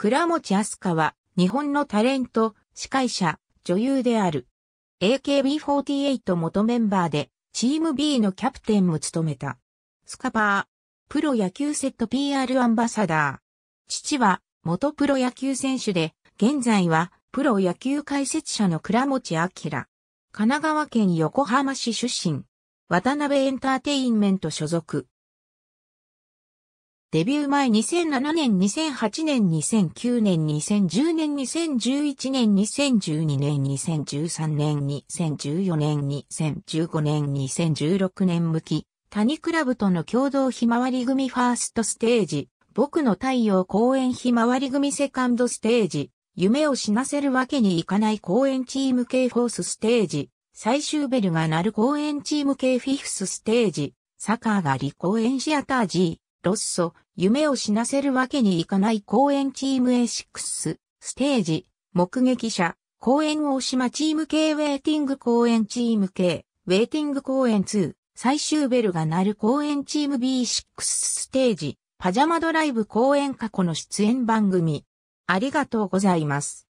倉持明日香は、日本のタレント、司会者、女優である。AKB48 元メンバーで、チーム B のキャプテンも務めた。スカパー、プロ野球セット PR アンバサダー。父は、元プロ野球選手で、現在は、プロ野球解説者の倉持明。神奈川県横浜市出身。渡辺エンターテインメント所属。デビュー前2007年、2008年、2009年、2010年、2011年、2012年、2013年、2014年、2015年、2016年向き、谷クラブとの共同ひまわり組ファーストステージ、僕の太陽公演ひまわり組セカンドステージ、夢を死なせるわけにいかない公演チーム系フォースステージ、最終ベルが鳴る公演チーム系フィフスステージ、サカーがリ公演シアター G、ロッソ、夢を死なせるわけにいかない公演チーム A6、ステージ、目撃者、公演大島チーム K、ウェイティング公演チーム K、ウェイティング公演2、最終ベルが鳴る公演チーム B6 ステージ、パジャマドライブ公演過去の出演番組。ありがとうございます。